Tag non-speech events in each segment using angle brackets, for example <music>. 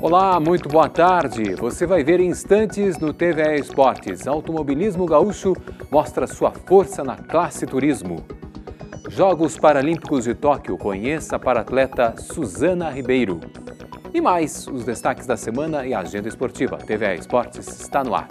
Olá, muito boa tarde. Você vai ver instantes no TVE Esportes. Automobilismo gaúcho mostra sua força na classe turismo. Jogos Paralímpicos de Tóquio. Conheça para atleta Suzana Ribeiro. E mais os destaques da semana e a agenda esportiva. TVE Esportes está no ar.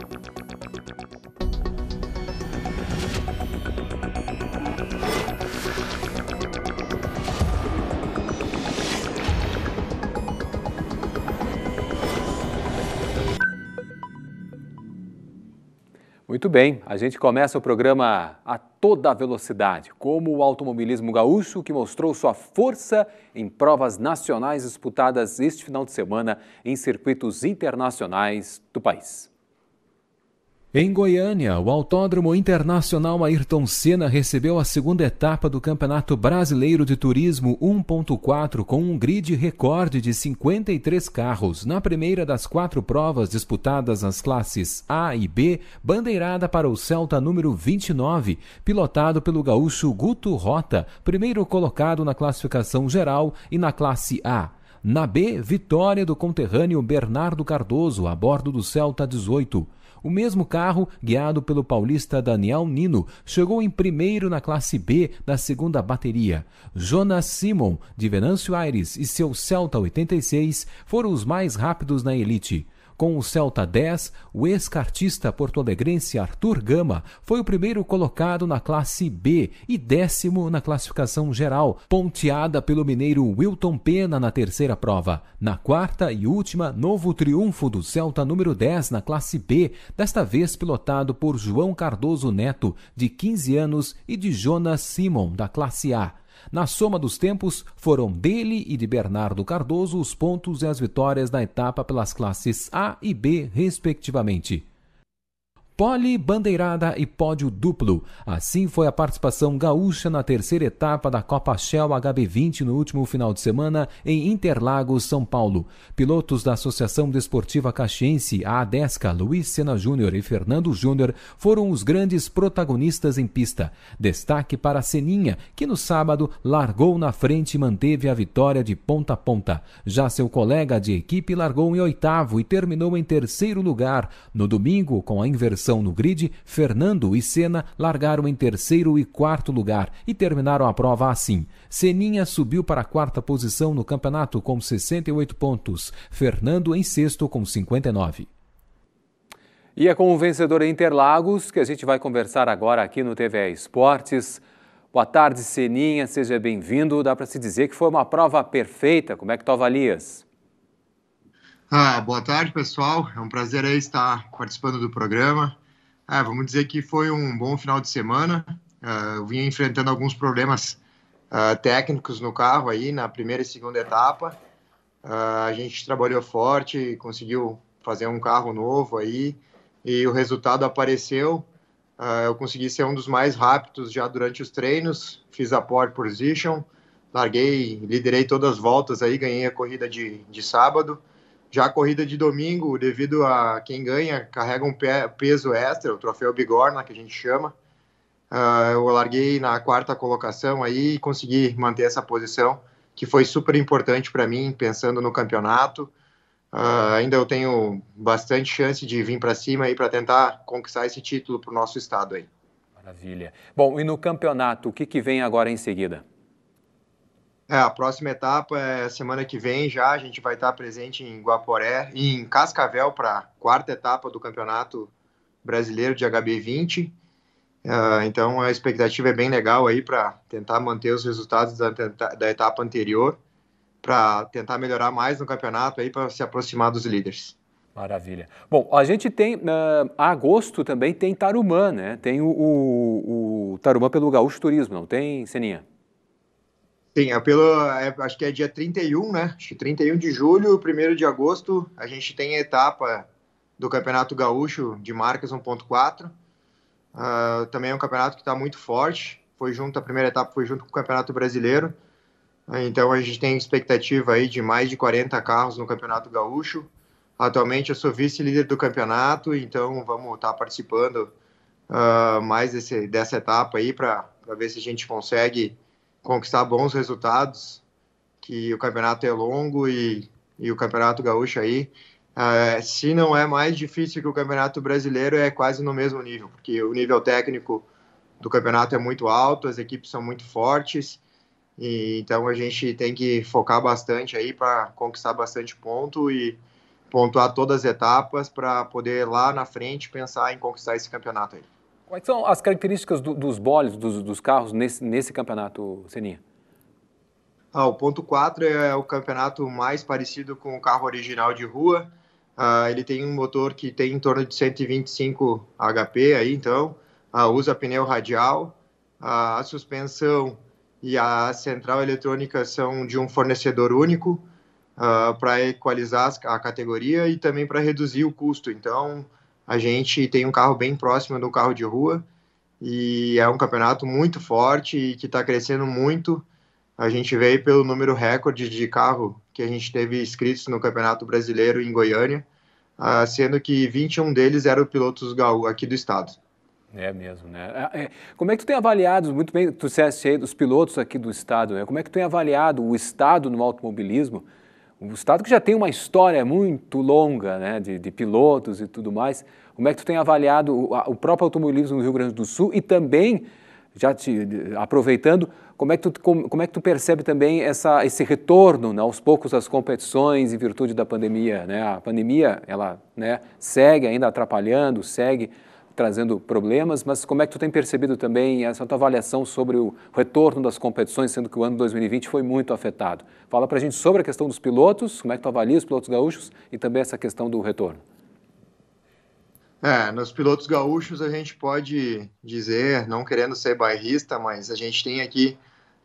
Muito bem, a gente começa o programa a toda velocidade, como o automobilismo gaúcho que mostrou sua força em provas nacionais disputadas este final de semana em circuitos internacionais do país. Em Goiânia, o Autódromo Internacional Ayrton Senna recebeu a segunda etapa do Campeonato Brasileiro de Turismo 1.4 com um grid recorde de 53 carros na primeira das quatro provas disputadas nas classes A e B, bandeirada para o Celta número 29, pilotado pelo gaúcho Guto Rota, primeiro colocado na classificação geral e na classe A. Na B, vitória do conterrâneo Bernardo Cardoso a bordo do Celta 18. O mesmo carro, guiado pelo paulista Daniel Nino, chegou em primeiro na classe B da segunda bateria. Jonas Simon, de Venâncio Aires, e seu Celta 86 foram os mais rápidos na elite. Com o Celta 10, o ex-cartista porto-alegrense Arthur Gama foi o primeiro colocado na classe B e décimo na classificação geral, ponteada pelo mineiro Wilton Pena na terceira prova. Na quarta e última, novo triunfo do Celta número 10 na classe B, desta vez pilotado por João Cardoso Neto, de 15 anos, e de Jonas Simon, da classe A. Na soma dos tempos, foram dele e de Bernardo Cardoso os pontos e as vitórias na etapa pelas classes A e B, respectivamente pole, bandeirada e pódio duplo. Assim foi a participação gaúcha na terceira etapa da Copa Shell HB20 no último final de semana em Interlagos, São Paulo. Pilotos da Associação Desportiva Caxiense, a ADESCA, Luiz Sena Júnior e Fernando Júnior foram os grandes protagonistas em pista. Destaque para a Seninha, que no sábado largou na frente e manteve a vitória de ponta a ponta. Já seu colega de equipe largou em oitavo e terminou em terceiro lugar. No domingo, com a inversão no grid, Fernando e Senna largaram em terceiro e quarto lugar e terminaram a prova assim. Seninha subiu para a quarta posição no campeonato com 68 pontos, Fernando em sexto com 59. E é com o vencedor Interlagos que a gente vai conversar agora aqui no TVE Esportes. Boa tarde, Seninha, seja bem-vindo. Dá para se dizer que foi uma prova perfeita. Como é que tu tá avalias? Ah, boa tarde, pessoal. É um prazer estar participando do programa. Ah, vamos dizer que foi um bom final de semana. Uh, vinha enfrentando alguns problemas uh, técnicos no carro aí na primeira e segunda etapa. Uh, a gente trabalhou forte, conseguiu fazer um carro novo aí e o resultado apareceu. eu consegui ser um dos mais rápidos já durante os treinos. Fiz a pole position, larguei, liderei todas as voltas aí, ganhei a corrida de, de sábado. Já a corrida de domingo, devido a quem ganha, carrega um peso extra, o troféu Bigorna, que a gente chama. Uh, eu larguei na quarta colocação aí e consegui manter essa posição, que foi super importante para mim, pensando no campeonato. Uh, ainda eu tenho bastante chance de vir para cima aí para tentar conquistar esse título para o nosso estado aí. Maravilha. Bom, e no campeonato, o que, que vem agora em seguida? É, a próxima etapa é semana que vem já, a gente vai estar presente em Guaporé e em Cascavel para a quarta etapa do Campeonato Brasileiro de HB20. Uh, é, então a expectativa é bem legal aí para tentar manter os resultados da, da etapa anterior, para tentar melhorar mais no campeonato aí para se aproximar dos líderes. Maravilha. Bom, a gente tem, uh, agosto também tem Tarumã, né? Tem o, o, o Tarumã pelo Gaúcho Turismo, não tem, Seninha? Sim, é pelo, é, acho que é dia 31, né? Acho que 31 de julho, 1 de agosto, a gente tem a etapa do Campeonato Gaúcho de Marcas 1.4. Uh, ah, também é um campeonato que está muito forte. Foi junto, a primeira etapa foi junto com o Campeonato Brasileiro. Então a gente tem expectativa aí de mais de 40 carros no Campeonato Gaúcho. Atualmente eu sou vice-líder do campeonato, então vamos estar tá participando uh, mais desse, dessa etapa aí para ver se a gente consegue conquistar bons resultados, que o campeonato é longo e, e o campeonato gaúcho aí, uh, se não é mais difícil que o campeonato brasileiro, é quase no mesmo nível, porque o nível técnico do campeonato é muito alto, as equipes são muito fortes, e, então a gente tem que focar bastante aí para conquistar bastante ponto e pontuar todas as etapas para poder lá na frente pensar em conquistar esse campeonato aí. Quais são as características do, dos boles, dos, dos, carros nesse, nesse campeonato, Seninha? Ah, o ponto 4 é o campeonato mais parecido com o carro original de rua. Ah, ele tem um motor que tem em torno de 125 HP aí, então ah, usa pneu radial, ah, a suspensão e a central eletrônica são de um fornecedor único ah, para equalizar a categoria e também para reduzir o custo. Então, a gente tem um carro bem próximo do carro de rua e é um campeonato muito forte e que está crescendo muito. A gente veio pelo número recorde de carro que a gente teve inscritos no Campeonato Brasileiro em Goiânia, ah, sendo que 21 deles eram pilotos gaú aqui do estado. É mesmo, né? É, é, como é que tu tem avaliado, muito bem, tu disseste aí dos pilotos aqui do estado, né? Como é que tu tem avaliado o estado no automobilismo um estado que já tem uma história muito longa né, de, de pilotos e tudo mais. Como é que tu tem avaliado o, a, o próprio automobilismo no Rio Grande do Sul e também, já te, aproveitando, como é que tu, como, como é que tu percebe também essa, esse retorno né, aos poucos às competições em virtude da pandemia? Né? A pandemia ela né, segue ainda atrapalhando, segue trazendo problemas, mas como é que tu tem percebido também essa tua avaliação sobre o retorno das competições, sendo que o ano 2020 foi muito afetado? Fala para a gente sobre a questão dos pilotos, como é que tu avalia os pilotos gaúchos e também essa questão do retorno. É, nos pilotos gaúchos a gente pode dizer, não querendo ser bairrista, mas a gente tem aqui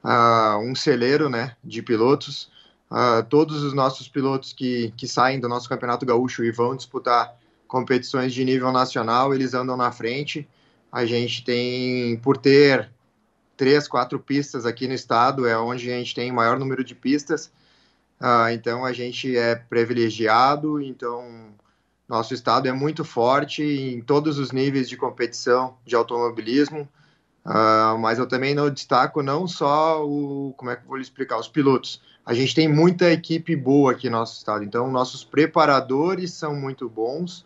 uh, um celeiro né, de pilotos. Uh, todos os nossos pilotos que, que saem do nosso campeonato gaúcho e vão disputar competições de nível nacional, eles andam na frente. A gente tem, por ter três, quatro pistas aqui no estado, é onde a gente tem maior número de pistas. Uh, então a gente é privilegiado, então nosso estado é muito forte em todos os níveis de competição de automobilismo. Uh, mas eu também não destaco não só o como é que eu vou lhe explicar os pilotos. A gente tem muita equipe boa aqui no nosso estado, então nossos preparadores são muito bons.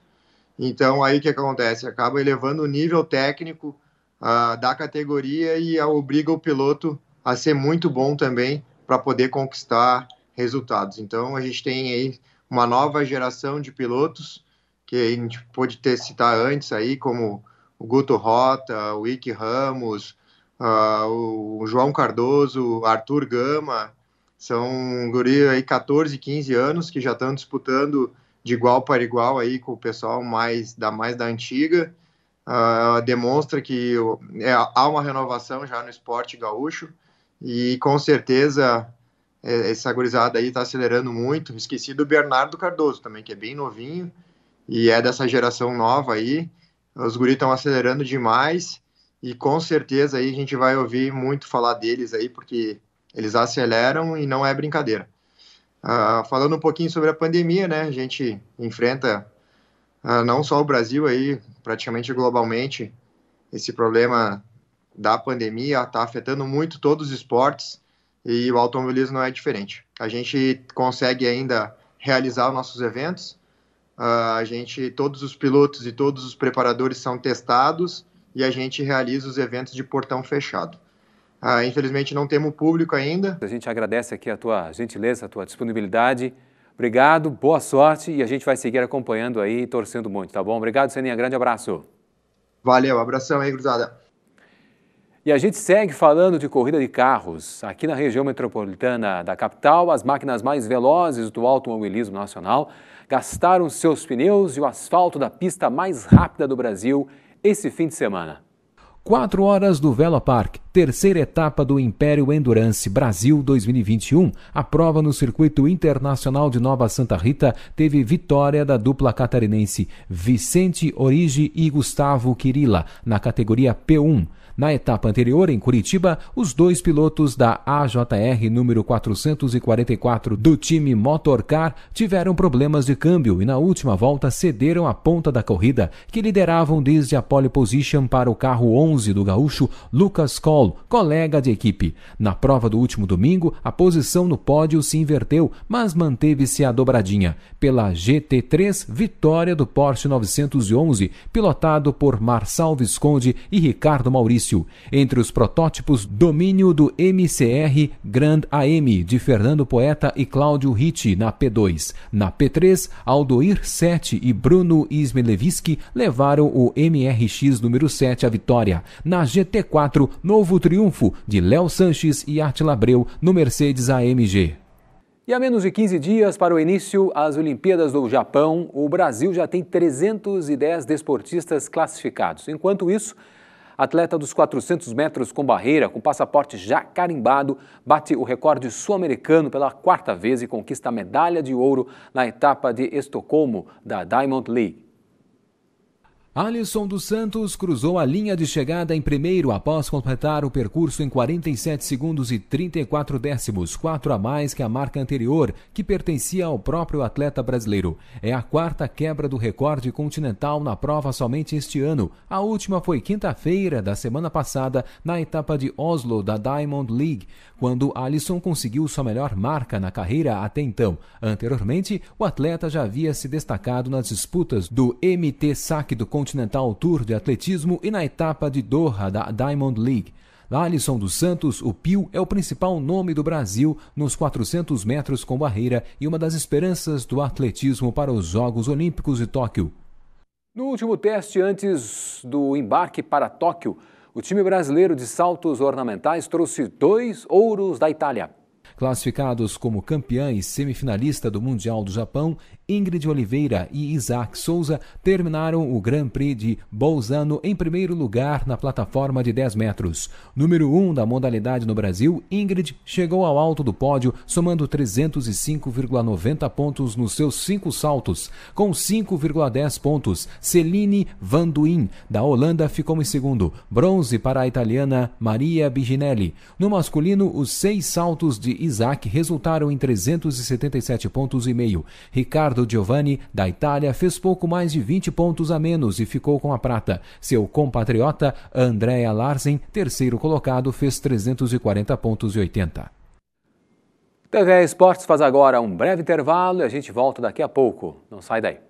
Então, aí o que acontece? Acaba elevando o nível técnico uh, da categoria e obriga o piloto a ser muito bom também para poder conquistar resultados. Então, a gente tem aí uma nova geração de pilotos que a gente pôde ter citar antes aí, como o Guto Rota, o Ike Ramos, uh, o João Cardoso, Arthur Gama, são guri aí 14, 15 anos que já estão disputando de igual para igual aí com o pessoal mais da mais da antiga. Uh, demonstra que é, há uma renovação já no esporte gaúcho e com certeza é, essa gurizada aí está acelerando muito. Esqueci do Bernardo Cardoso também, que é bem novinho e é dessa geração nova aí. Os guris estão acelerando demais e com certeza aí a gente vai ouvir muito falar deles aí, porque eles aceleram e não é brincadeira. Ah, falando um pouquinho sobre a pandemia, né? A gente enfrenta ah, não só o Brasil aí, praticamente globalmente, esse problema da pandemia está afetando muito todos os esportes e o automobilismo não é diferente. A gente consegue ainda realizar nossos eventos. Uh, a gente, todos os pilotos e todos os preparadores são testados e a gente realiza os eventos de portão fechado. Ah, infelizmente não temos público ainda. A gente agradece aqui a tua gentileza, a tua disponibilidade. Obrigado, boa sorte e a gente vai seguir acompanhando aí e torcendo muito, tá bom? Obrigado, Seninha. Grande abraço. Valeu, abração aí, cruzada. E a gente segue falando de corrida de carros. Aqui na região metropolitana da capital, as máquinas mais velozes do automobilismo nacional gastaram seus pneus e o asfalto da pista mais rápida do Brasil esse fim de semana. Quatro horas do Vela Park Terceira etapa do Império Endurance Brasil 2021, a prova no Circuito Internacional de Nova Santa Rita teve vitória da dupla catarinense Vicente Origi e Gustavo Quirila, na categoria P1. Na etapa anterior, em Curitiba, os dois pilotos da AJR número 444 do time Motorcar tiveram problemas de câmbio e na última volta cederam a ponta da corrida, que lideravam desde a pole position para o carro 11 do gaúcho Lucas Col Paulo, colega de equipe. Na prova do último domingo, a posição no pódio se inverteu, mas manteve-se a dobradinha. Pela GT3, vitória do Porsche 911, pilotado por Marçal Visconde e Ricardo Maurício. Entre os protótipos, domínio do MCR Grand AM de Fernando Poeta e Cláudio Ritti na P2. Na P3, Aldoir 7 e Bruno Ismelevski levaram o MRX número 7 à vitória. Na GT4, novo novo triunfo de Léo Sanches e Arte Labreu no Mercedes AMG. E a menos de 15 dias para o início às Olimpíadas do Japão, o Brasil já tem 310 desportistas classificados. Enquanto isso, atleta dos 400 metros com barreira, com passaporte já carimbado, bate o recorde sul-americano pela quarta vez e conquista a medalha de ouro na etapa de Estocolmo da Diamond League. Alisson dos Santos cruzou a linha de chegada em primeiro após completar o percurso em 47 segundos e 34 décimos, 4 a mais que a marca anterior, que pertencia ao próprio atleta brasileiro. É a quarta quebra do recorde continental na prova somente este ano. A última foi quinta-feira da semana passada, na etapa de Oslo da Diamond League, quando Alisson conseguiu sua melhor marca na carreira até então. Anteriormente, o atleta já havia se destacado nas disputas do MT Saque do Continental Tour de Atletismo e na etapa de Doha da Diamond League. Alisson dos Santos, o Pio, é o principal nome do Brasil nos 400 metros com barreira e uma das esperanças do atletismo para os Jogos Olímpicos de Tóquio. No último teste antes do embarque para Tóquio, o time brasileiro de saltos ornamentais trouxe dois ouros da Itália. Classificados como campeã e semifinalista do Mundial do Japão, Ingrid Oliveira e Isaac Souza terminaram o Grand Prix de Bolzano em primeiro lugar na plataforma de 10 metros. Número 1 um da modalidade no Brasil, Ingrid chegou ao alto do pódio, somando 305,90 pontos nos seus cinco saltos. Com 5,10 pontos, Celine Van Duin, da Holanda, ficou em segundo. Bronze para a italiana Maria Biginelli. No masculino, os seis saltos de Isaac resultaram em 377 pontos e meio. Ricardo Giovanni, da Itália, fez pouco mais de 20 pontos a menos e ficou com a prata. Seu compatriota, Andrea Larsen, terceiro colocado, fez 340 pontos e 80. TV Esportes faz agora um breve intervalo e a gente volta daqui a pouco. Não sai daí.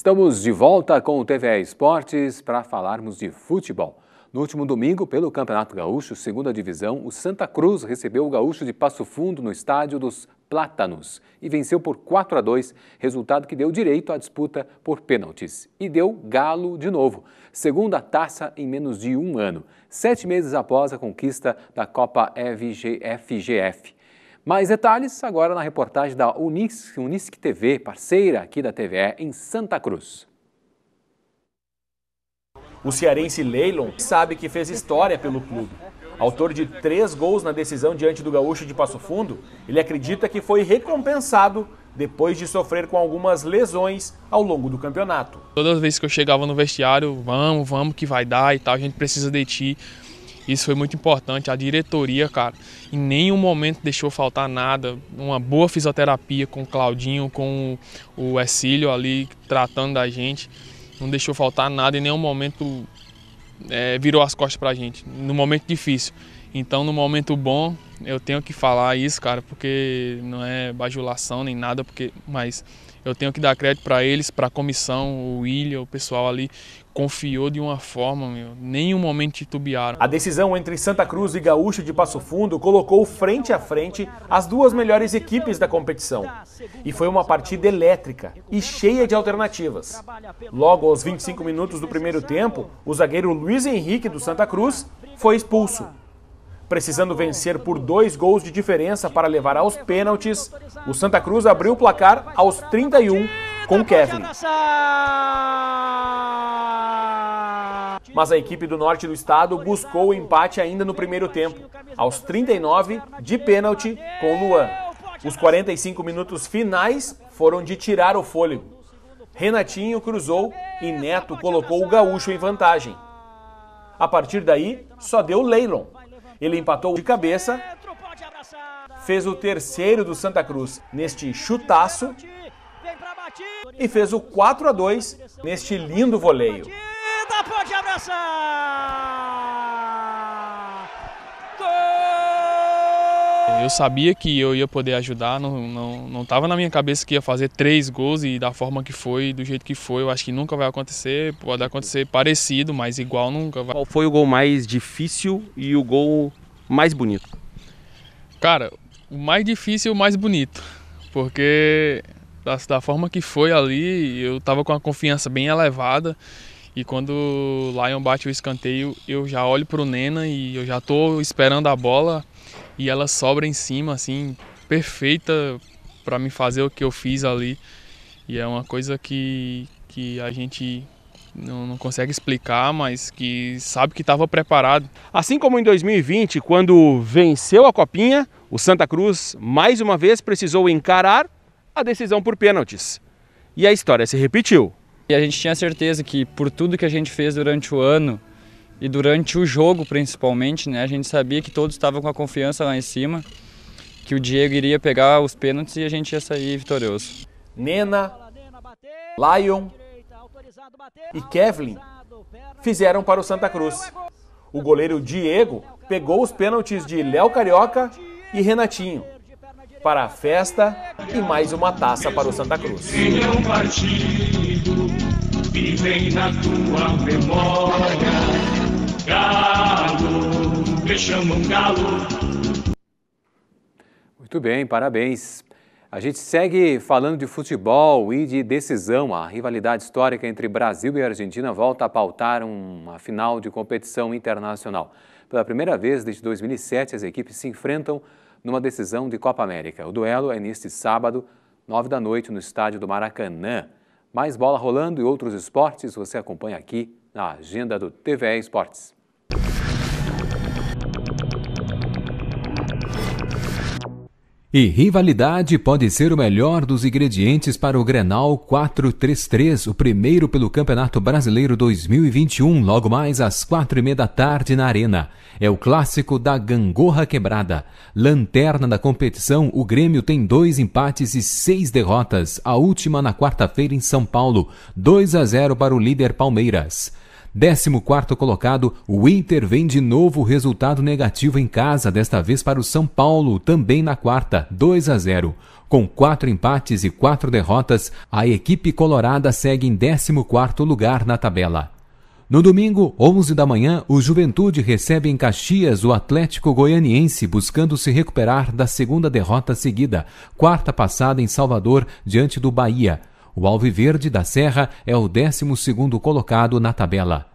Estamos de volta com o TVE Esportes para falarmos de futebol. No último domingo, pelo Campeonato Gaúcho, segunda divisão, o Santa Cruz recebeu o Gaúcho de Passo Fundo no estádio dos Plátanos e venceu por 4 a 2, resultado que deu direito à disputa por pênaltis. E deu galo de novo, segunda taça em menos de um ano, sete meses após a conquista da Copa FGF. Mais detalhes agora na reportagem da Unisc, Unisc TV, parceira aqui da TVE em Santa Cruz. O cearense Leilon sabe que fez história pelo clube. Autor de três gols na decisão diante do gaúcho de Passo Fundo, ele acredita que foi recompensado depois de sofrer com algumas lesões ao longo do campeonato. Todas as vezes que eu chegava no vestiário, vamos, vamos que vai dar e tal, a gente precisa de ti. Isso foi muito importante. A diretoria, cara, em nenhum momento deixou faltar nada. Uma boa fisioterapia com o Claudinho, com o Exílio ali tratando da gente. Não deixou faltar nada, em nenhum momento é, virou as costas pra gente, no momento difícil. Então, no momento bom, eu tenho que falar isso, cara, porque não é bajulação nem nada, porque mas eu tenho que dar crédito para eles, para a comissão, o William, o pessoal ali confiou de uma forma, meu, nenhum momento titubearam. A decisão entre Santa Cruz e Gaúcho de Passo Fundo colocou frente a frente as duas melhores equipes da competição. E foi uma partida elétrica e cheia de alternativas. Logo aos 25 minutos do primeiro tempo, o zagueiro Luiz Henrique do Santa Cruz foi expulso precisando vencer por dois gols de diferença para levar aos pênaltis, o Santa Cruz abriu o placar aos 31 com Kevin. Mas a equipe do norte do estado buscou o empate ainda no primeiro tempo, aos 39 de pênalti com Luan. Os 45 minutos finais foram de tirar o fôlego. Renatinho cruzou e Neto colocou o gaúcho em vantagem. A partir daí, só deu Leilon. Ele empatou de cabeça, fez o terceiro do Santa Cruz neste chutaço e fez o 4 a 2 neste lindo voleio. Pode abraçar! Eu sabia que eu ia poder ajudar, não, não, não tava na minha cabeça que ia fazer três gols e da forma que foi, do jeito que foi, eu acho que nunca vai acontecer, pode acontecer parecido, mas igual nunca vai. Qual foi o gol mais difícil e o gol mais bonito? Cara, o mais difícil e o mais bonito, porque da, da forma que foi ali, eu tava com a confiança bem elevada e quando o Lion bate o escanteio, eu já olho para o Nena e eu já estou esperando a bola e ela sobra em cima, assim, perfeita para me fazer o que eu fiz ali. E é uma coisa que, que a gente não, não, consegue explicar, mas que sabe que estava preparado. Assim como em 2020, quando venceu a Copinha, o Santa Cruz mais uma vez precisou encarar a decisão por pênaltis. E a história se repetiu. E a gente tinha certeza que por tudo que a gente fez durante o ano, e durante o jogo principalmente, né, a gente sabia que todos estavam com a confiança lá em cima, que o Diego iria pegar os pênaltis e a gente ia sair vitorioso. Nena, Lion e Kevin fizeram para o Santa Cruz. O goleiro Diego pegou os pênaltis de Léo Carioca e Renatinho para a festa e mais uma taça para o Santa Cruz. Vivem na tua memória. Galo, me chamam Galo. Muito bem, parabéns. A gente segue falando de futebol e de decisão. A rivalidade histórica entre Brasil e Argentina volta a pautar uma final de competição internacional. Pela primeira vez desde 2007, as equipes se enfrentam numa decisão de Copa América. O duelo é neste sábado, 9 da noite, no estádio do Maracanã. Mais bola rolando e outros esportes você acompanha aqui na agenda do TVE Esportes. E rivalidade pode ser o melhor dos ingredientes para o Grenal 433, o primeiro pelo Campeonato Brasileiro 2021, logo mais às quatro e meia da tarde na Arena. É o clássico da gangorra quebrada. Lanterna da competição, o Grêmio tem dois empates e seis derrotas, a última na quarta-feira em São Paulo, 2 a 0 para o líder Palmeiras. 14 colocado, o Inter vem de novo resultado negativo em casa, desta vez para o São Paulo, também na quarta, 2 a 0. Com quatro empates e quatro derrotas, a equipe colorada segue em 14 lugar na tabela. No domingo, 11 da manhã, o Juventude recebe em Caxias o Atlético Goianiense, buscando se recuperar da segunda derrota seguida, quarta passada em Salvador, diante do Bahia. O Alviverde da Serra é o 12 colocado na tabela.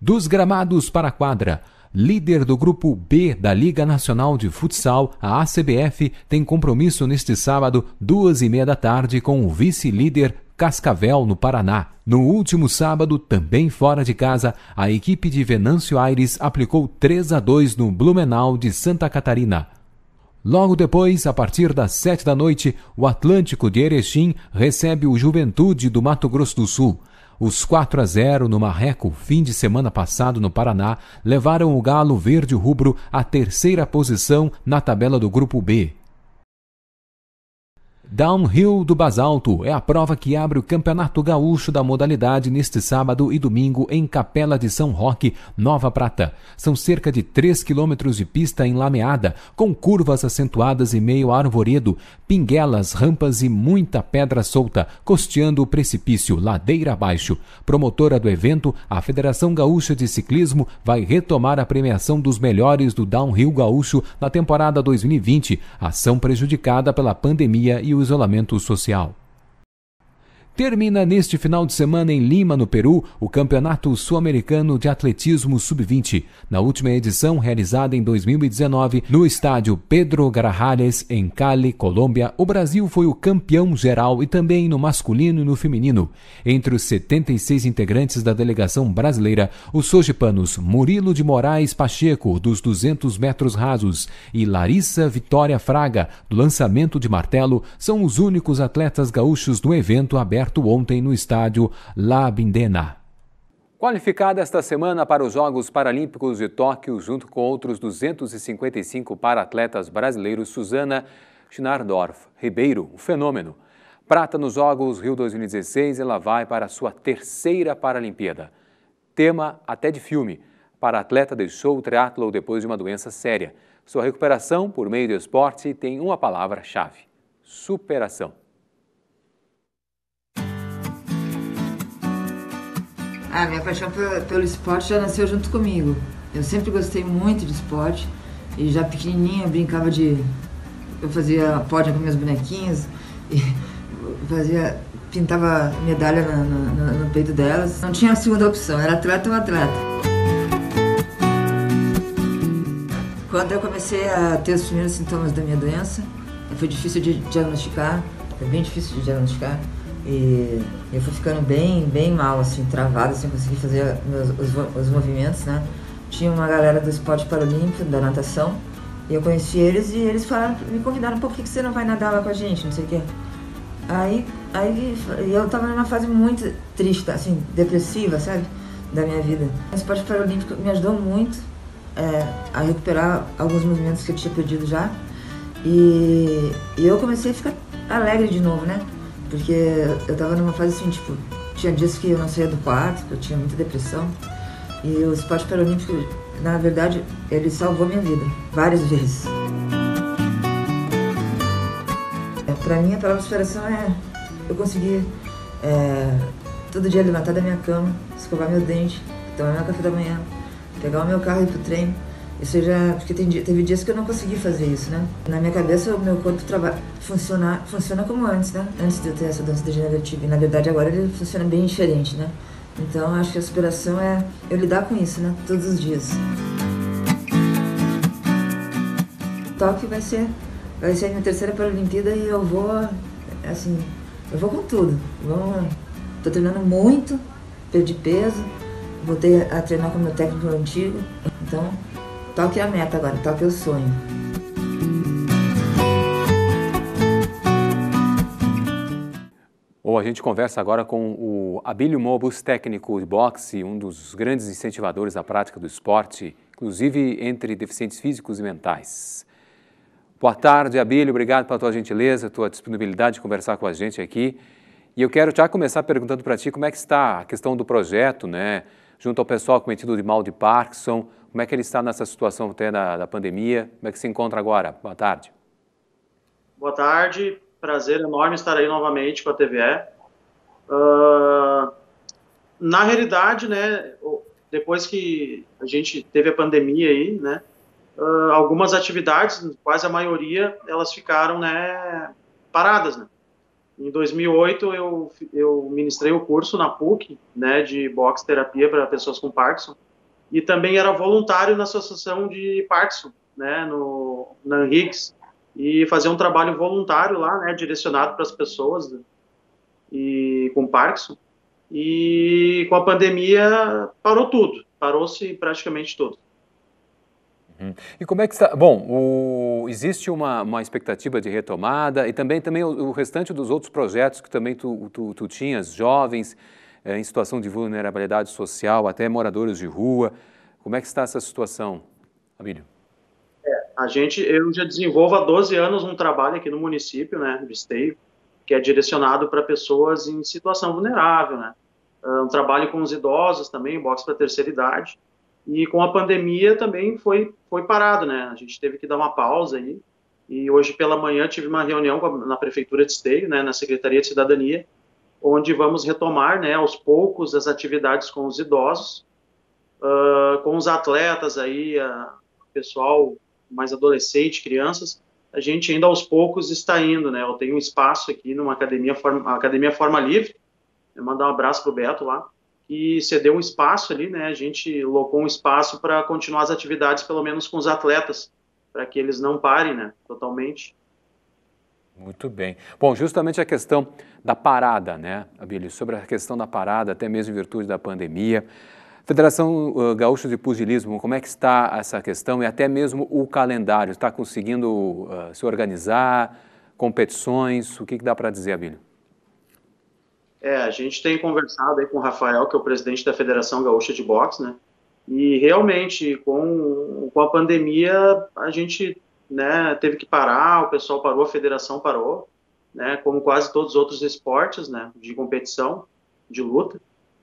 Dos gramados para a quadra, líder do grupo B da Liga Nacional de Futsal, a ACBF tem compromisso neste sábado, duas e meia da tarde, com o vice-líder Cascavel, no Paraná. No último sábado, também fora de casa, a equipe de Venâncio Aires aplicou 3 a 2 no Blumenau de Santa Catarina. Logo depois, a partir das sete da noite, o Atlântico de Erechim recebe o Juventude do Mato Grosso do Sul. Os 4 a 0 no Marreco, fim de semana passado no Paraná, levaram o Galo Verde Rubro à terceira posição na tabela do Grupo B. Downhill do Basalto é a prova que abre o Campeonato Gaúcho da modalidade neste sábado e domingo em Capela de São Roque, Nova Prata. São cerca de 3 quilômetros de pista enlameada, com curvas acentuadas e meio arvoredo, pinguelas, rampas e muita pedra solta, costeando o precipício ladeira abaixo. Promotora do evento, a Federação Gaúcha de Ciclismo vai retomar a premiação dos melhores do Downhill Gaúcho na temporada 2020, ação prejudicada pela pandemia e os isolamento social. Termina neste final de semana em Lima, no Peru, o Campeonato Sul-Americano de Atletismo Sub-20, na última edição realizada em 2019 no estádio Pedro Garrales, em Cali, Colômbia. O Brasil foi o campeão geral e também no masculino e no feminino. Entre os 76 integrantes da delegação brasileira, os sojipanos Murilo de Moraes Pacheco, dos 200 metros rasos, e Larissa Vitória Fraga, do lançamento de martelo, são os únicos atletas gaúchos do evento aberto aberto ontem no estádio Labindena. Qualificada esta semana para os Jogos Paralímpicos de Tóquio, junto com outros 255 para-atletas brasileiros, Suzana Schnardorf Ribeiro, o fenômeno. Prata nos Jogos Rio 2016, ela vai para a sua terceira Paralimpíada. Tema até de filme. Para atleta deixou o triatlo depois de uma doença séria. Sua recuperação por meio do esporte tem uma palavra-chave: superação. Ah, minha paixão pelo esporte já nasceu junto comigo. Eu sempre gostei muito de esporte e já pequenininha brincava de. Eu fazia pódio com meus bonequinhos e <laughs> fazia. pintava medalha no, no, no peito delas. Não tinha a segunda opção, era atleta ou atleta. Quando eu comecei a ter os primeiros sintomas da minha doença, foi difícil de diagnosticar, foi bem difícil de diagnosticar. E eu fui ficando bem, bem mal, assim, travada, sem conseguir fazer os, os, movimentos, né? Tinha uma galera do esporte paralímpico, da natação, e eu conheci eles e eles falaram, me convidaram, por que, que você não vai nadar lá com a gente, não sei o quê. Aí, aí eu tava numa fase muito triste, assim, depressiva, sabe? Da minha vida. O esporte paralímpico me ajudou muito é, a recuperar alguns movimentos que eu tinha perdido já. E, e eu comecei a ficar alegre de novo, né? Porque eu tava numa fase assim, tipo, tinha dias que eu não saía do quarto, que eu tinha muita depressão. E o esporte paralímpico, na verdade, ele salvou minha vida várias vezes. É, pra mim, a palavra superação é eu conseguir é, todo dia levantar da minha cama, escovar meu dente, tomar meu café da manhã, pegar o meu carro e ir pro treino isso Porque tem, teve dias que eu não consegui fazer isso, né? Na minha cabeça, o meu corpo trabalha, funciona, funciona como antes, né? Antes de eu ter essa doença degenerativa. E na verdade, agora ele funciona bem diferente, né? Então, acho que a superação é eu lidar com isso, né? Todos os dias. Tóquio vai ser, vai ser a minha terceira Paralimpíada e eu vou, assim, eu vou com tudo. Vamos, tô treinando muito, perdi peso, voltei a treinar com o meu técnico antigo. Então, Toque a meta agora, toque o sonho. Bom, a gente conversa agora com o Abílio Mobus, técnico de boxe, um dos grandes incentivadores da prática do esporte, inclusive entre deficientes físicos e mentais. Boa tarde, Abílio. Obrigado pela tua gentileza, tua disponibilidade de conversar com a gente aqui. E eu quero já começar perguntando para ti como é que está a questão do projeto, né? Junto ao pessoal cometido de mal de Parkinson, como é que ele está nessa situação até da, da pandemia? Como é que se encontra agora? Boa tarde. Boa tarde, prazer enorme estar aí novamente com a TVE. Uh, ah, na realidade, né, depois que a gente teve a pandemia aí, né, uh, algumas atividades, quase a maioria, elas ficaram, né, paradas, né. Em 2008 eu, eu ministrei o curso na PUC, né, de box terapia para pessoas com Parkinson e também era voluntário na Associação de Parkinson, né, no, na Higgs, e fazia um trabalho voluntário lá, né, direcionado para as pessoas né, e com Parkinson. E com a pandemia parou tudo, parou-se praticamente tudo. Uhum. E como é que está? Bom, o... existe uma, uma expectativa de retomada e também, também o, o, restante dos outros projetos que também tu, tu, tu tinhas, jovens, é, em situação de vulnerabilidade social, até moradores de rua. Como é que está essa situação, Amílio É, a gente, eu já desenvolvo há 12 anos um trabalho aqui no município, né, de esteio, que é direcionado para pessoas em situação vulnerável, né. É um trabalho com os idosos também, box para terceira idade. E com a pandemia também foi, foi parado, né? A gente teve que dar uma pausa aí. E hoje pela manhã tive uma reunião na Prefeitura de Esteio, né, na Secretaria de Cidadania, onde vamos retomar, né, aos poucos, as atividades com os idosos, uh, com os atletas aí, uh, pessoal mais adolescente, crianças, a gente ainda aos poucos está indo, né, eu tenho um espaço aqui numa academia, forma, academia Forma Livre, né, mandar um abraço pro Beto lá, que cedeu um espaço ali, né, a gente locou um espaço para continuar as atividades, pelo menos com os atletas, para que eles não parem, né, totalmente. Muito bem. Bom, justamente a questão da parada, né, Abílio? Sobre a questão da parada, até mesmo em virtude da pandemia. Federação Gaúcha de Pugilismo, como é que está essa questão e até mesmo o calendário? Está conseguindo uh, se organizar, competições? O que, que dá para dizer, Abílio? É, a gente tem conversado aí com o Rafael, que é o presidente da Federação Gaúcha de Boxe, né? E realmente, com, com a pandemia, a gente né, teve que parar, o pessoal parou, a federação parou, né, como quase todos os outros esportes, né, de competição, de luta.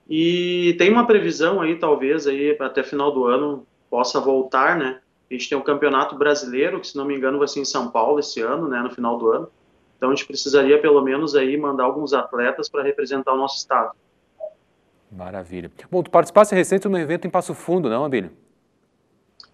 E tem uma previsão aí, talvez, aí até final do ano possa voltar, né? A gente tem o um Campeonato Brasileiro, que se não me engano vai ser em São Paulo esse ano, né, no final do ano. Então a gente precisaria pelo menos aí mandar alguns atletas para representar o nosso estado. Maravilha. Bom, tu participaste recente no evento em Passo Fundo, não, Abílio?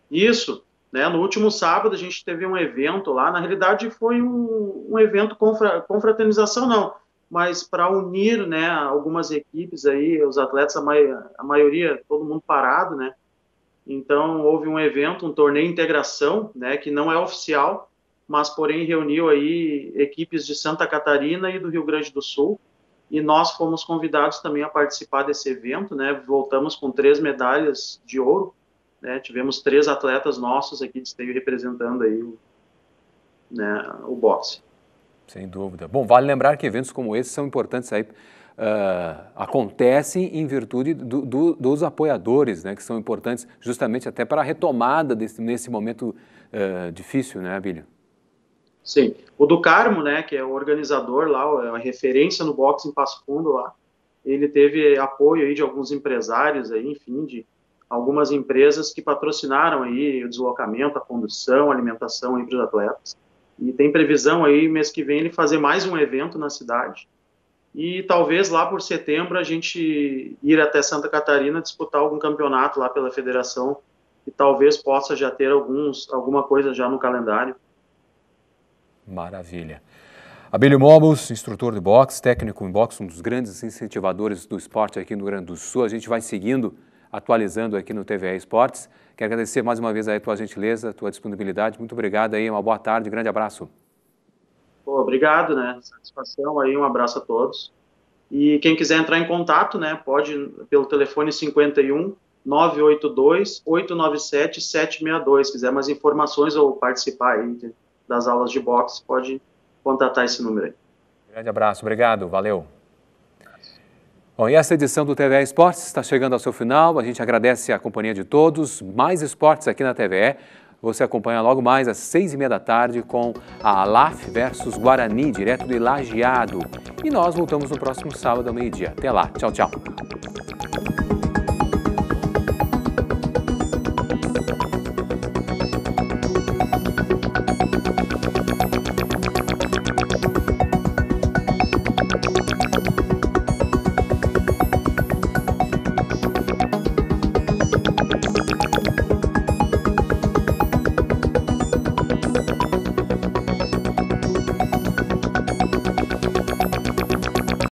Isso. Né? No último sábado a gente teve um evento lá, na realidade foi um, um evento confra, fraternização não, mas para unir né, algumas equipes aí, os atletas, a, mai, a maioria, todo mundo parado, né? Então houve um evento, um torneio integração, né, que não é oficial, mas porém reuniu aí equipes de Santa Catarina e do Rio Grande do Sul, e nós fomos convidados também a participar desse evento, né? Voltamos com três medalhas de ouro, né? Tivemos três atletas nossos aqui de esteio representando aí né, o boxe. Sem dúvida. Bom, vale lembrar que eventos como esse são importantes aí Uh, acontecem em virtude do, do, dos apoiadores, né, que são importantes justamente até para a retomada desse, nesse momento uh, difícil, né, Abílio? Sim. O do Carmo, né, que é o organizador lá, é a referência no boxe em Passo Fundo lá, ele teve apoio aí de alguns empresários aí, enfim, de, algumas empresas que patrocinaram aí o deslocamento, a condução, a alimentação entre para os atletas. E tem previsão aí mês que vem ele fazer mais um evento na cidade. E talvez lá por setembro a gente ir até Santa Catarina disputar algum campeonato lá pela federação e talvez possa já ter alguns alguma coisa já no calendário. Maravilha. Abelio Momos, instrutor de boxe, técnico em boxe, um dos grandes incentivadores do esporte aqui no Rio Grande do Sul. A gente vai seguindo atualizando aqui no TV Esportes. Quero agradecer mais uma vez a tua gentileza, a tua disponibilidade. Muito obrigado aí, uma boa tarde, grande abraço. Pô, obrigado, né? Satisfação aí, um abraço a todos. E quem quiser entrar em contato, né, pode pelo telefone 51 982 897 762. Se quiser mais informações ou participar aí das aulas de boxe, pode contatar esse número aí. Grande abraço, obrigado, valeu. Bom, e essa edição do TVE Esportes está chegando ao seu final. A gente agradece a companhia de todos. Mais esportes aqui na TVE. Você acompanha logo mais às seis e meia da tarde com a Alaf versus Guarani, direto do Lajeado. E nós voltamos no próximo sábado ao meio-dia. Até lá. Tchau, tchau.